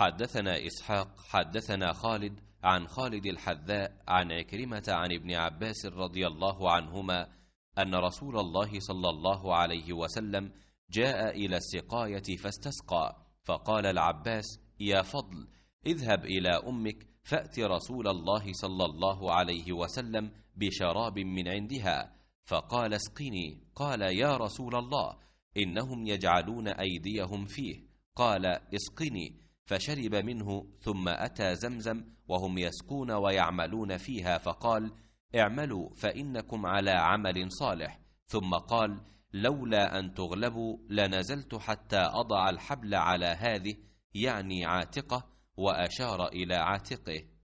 حدثنا إسحاق حدثنا خالد عن خالد الحذاء عن عكرمة عن ابن عباس رضي الله عنهما أن رسول الله صلى الله عليه وسلم جاء إلى السقاية فاستسقى فقال العباس يا فضل اذهب إلى أمك فأت رسول الله صلى الله عليه وسلم بشراب من عندها فقال اسقني قال يا رسول الله إنهم يجعلون أيديهم فيه قال اسقني فشرب منه ثم أتى زمزم وهم يسقون ويعملون فيها فقال اعملوا فإنكم على عمل صالح ثم قال لولا أن تغلبوا لنزلت حتى أضع الحبل على هذه يعني عاتقة وأشار إلى عاتقه